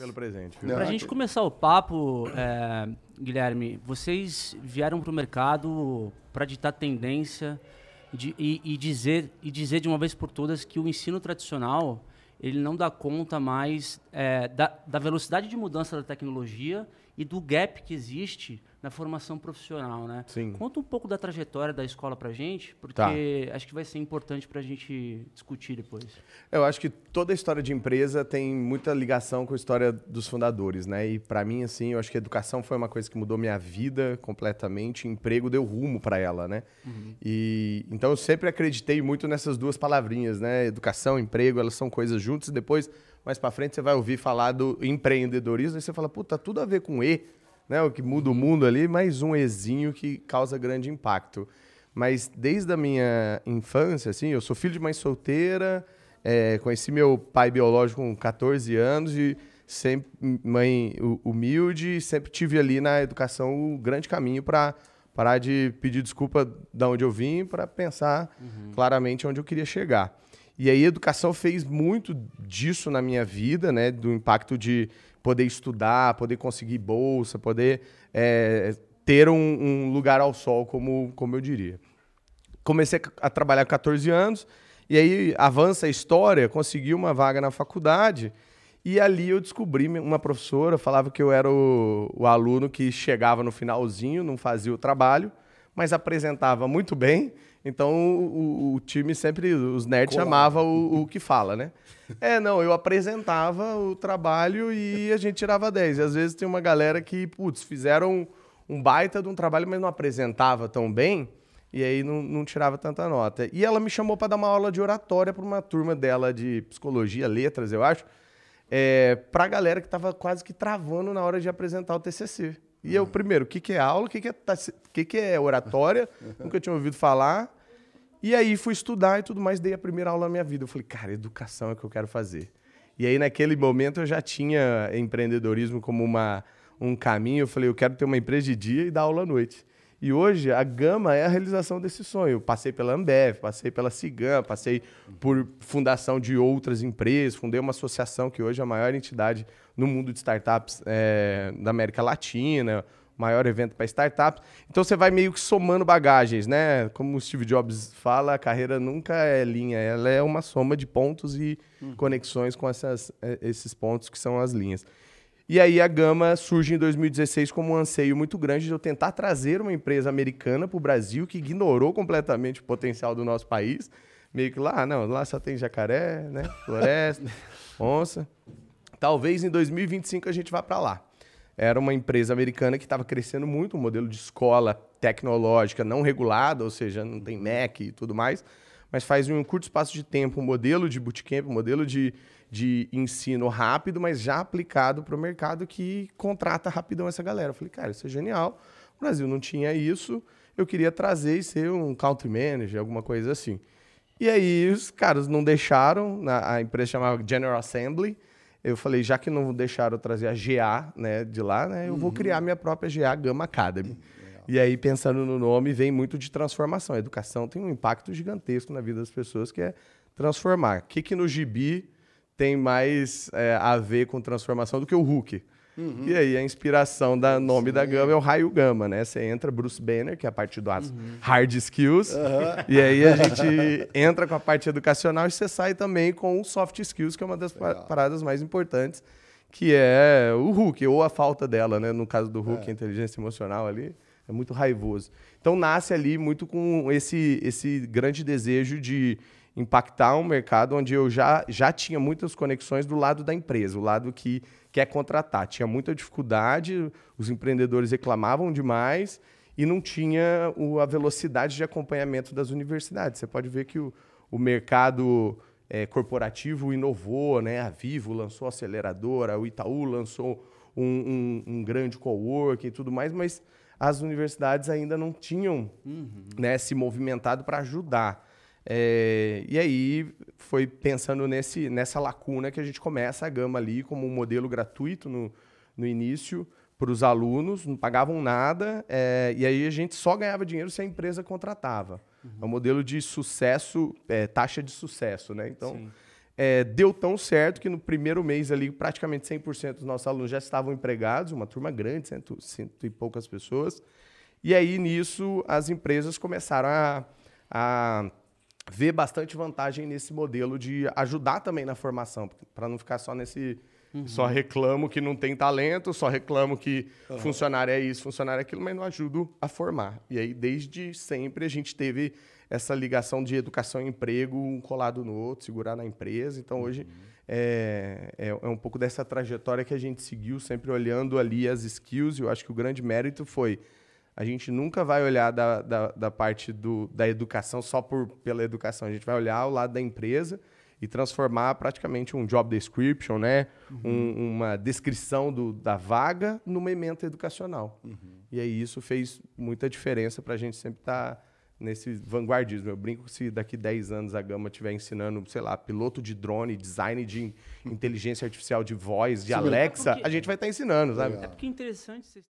Pelo presente. Para a gente começar o papo, é, Guilherme, vocês vieram para o mercado para ditar tendência de, e, e, dizer, e dizer de uma vez por todas que o ensino tradicional ele não dá conta mais é, da, da, velocidade de mudança da tecnologia e do gap que existe na formação profissional, né? Sim. Conta um pouco da trajetória da escola para gente, porque tá. acho que vai ser importante para a gente discutir depois. Eu acho que toda a história de empresa tem muita ligação com a história dos fundadores, né? E para mim, assim, eu acho que a educação foi uma coisa que mudou minha vida completamente. Emprego deu rumo para ela, né? Uhum. E então eu sempre acreditei muito nessas duas palavrinhas, né? Educação, emprego, elas são coisas juntas. E depois mais para frente você vai ouvir falar do empreendedorismo e você fala, puta, tá tudo a ver com E, né? O que muda o uhum. mundo ali, mais um Ezinho que causa grande impacto. Mas desde a minha infância, assim, eu sou filho de mãe solteira, é, conheci meu pai biológico com 14 anos e sempre mãe humilde, sempre tive ali na educação o grande caminho para parar de pedir desculpa da de onde eu vim para pensar uhum. claramente onde eu queria chegar. E aí a educação fez muito disso na minha vida, né? Do impacto de poder estudar, poder conseguir bolsa, poder é, ter um, um, lugar ao sol, como, como eu diria. Comecei a trabalhar com 14 anos, e aí avança a história, consegui uma vaga na faculdade, e ali eu descobri uma professora, falava que eu era o, o aluno que chegava no finalzinho, não fazia o trabalho, mas apresentava muito bem, então o, o, time sempre, os nerds chamavam o, o, que fala, né? É, não, eu apresentava o trabalho e a gente tirava 10. E às vezes tem uma galera que, putz, fizeram um baita de um trabalho, mas não apresentava tão bem, e aí não, não tirava tanta nota. E ela me chamou para dar uma aula de oratória para uma turma dela de psicologia, letras, eu acho, é, para a galera que estava quase que travando na hora de apresentar o TCC. E eu, primeiro, o que, que é aula, o que, que, é, que, que é oratória, nunca tinha ouvido falar. E aí fui estudar e tudo mais, dei a primeira aula na minha vida. Eu falei, cara, educação é o que eu quero fazer. E aí naquele momento eu já tinha empreendedorismo como uma, um caminho. Eu falei, eu quero ter uma empresa de dia e dar aula à noite. E hoje a gama é a realização desse sonho. Eu passei pela Ambev, passei pela Cigam, passei por fundação de outras empresas, fundei uma associação que hoje é a maior entidade no mundo de startups é, da América Latina, maior evento para startups. Então você vai meio que somando bagagens, né? Como o Steve Jobs fala, a carreira nunca é linha, ela é uma soma de pontos e hum. conexões com essas, é, esses pontos que são as linhas. E aí a Gama surge em 2016 como um anseio muito grande de eu tentar trazer uma empresa americana para o Brasil que ignorou completamente o potencial do nosso país. Meio que lá, ah, não, lá só tem jacaré, né? Floresta, onça. Talvez em 2025 a gente vá para lá. Era uma empresa americana que estava crescendo muito, um modelo de escola tecnológica não regulada, ou seja, não tem MEC e tudo mais, mas faz em um curto espaço de tempo um modelo de bootcamp, um modelo de, de ensino rápido, mas já aplicado para o mercado que contrata rapidão essa galera. Eu falei, cara, isso é genial. O Brasil não tinha isso. Eu queria trazer e ser um country manager, alguma coisa assim. E aí os caras não deixaram, a empresa chamava General Assembly. Eu falei, já que não deixaram trazer a GA né, de lá, né, eu uhum. vou criar minha própria GA Gama Academy. E aí, pensando no nome, vem muito de transformação. A educação tem um impacto gigantesco na vida das pessoas, que é transformar. O que, que no gibi tem mais é, a ver com transformação do que o Hulk. Uhum. E aí a inspiração do nome Sim. da gama é o raio gama, né? Você entra Bruce Banner, que é a parte do uhum. hard skills, uhum. e aí a gente entra com a parte educacional e você sai também com o soft skills, que é uma das paradas mais importantes, que é o Hulk, ou a falta dela, né? No caso do Hulk, é. a inteligência emocional ali é muito raivoso. Então nasce ali muito com esse, esse grande desejo de impactar um mercado onde eu já, já tinha muitas conexões do lado da empresa, o lado que quer contratar. Tinha muita dificuldade, os empreendedores reclamavam demais e não tinha o, a velocidade de acompanhamento das universidades. Você pode ver que o, o mercado é, corporativo inovou, né? a Vivo lançou a aceleradora, o Itaú lançou um, um, um grande coworking e tudo mais, mas as universidades ainda não tinham uhum. né, se movimentado para ajudar. É, e aí foi pensando nesse, nessa lacuna que a gente começa a gama ali como um modelo gratuito no, no início para os alunos, não pagavam nada, é, e aí a gente só ganhava dinheiro se a empresa contratava. Uhum. É um modelo de sucesso, é, taxa de sucesso, né? Então, é, deu tão certo que no primeiro mês ali, praticamente 100% dos nossos alunos já estavam empregados, uma turma grande, cento, cento e poucas pessoas. E aí, nisso, as empresas começaram a, a vê bastante vantagem nesse modelo de ajudar também na formação, para não ficar só nesse. Uhum. Só reclamo que não tem talento, só reclamo que uhum. funcionário é isso, funcionário é aquilo, mas não ajudo a formar. E aí, desde sempre, a gente teve essa ligação de educação e emprego, um colado no outro, segurar na empresa. Então, uhum. hoje, é, é, é um pouco dessa trajetória que a gente seguiu, sempre olhando ali as skills. E eu acho que o grande mérito foi a gente nunca vai olhar da, da, da parte do, da educação só por, pela educação. A gente vai olhar o lado da empresa e transformar praticamente um job description, né? Uhum. Um, uma descrição do, da vaga numa ementa educacional. Uhum. E aí isso fez muita diferença para a gente sempre estar tá nesse vanguardismo. Eu brinco que se daqui 10 anos a Gama estiver ensinando, sei lá, piloto de drone, design de inteligência artificial de voz, de Sim, Alexa, é porque... a gente vai estar tá ensinando, sabe? É porque é interessante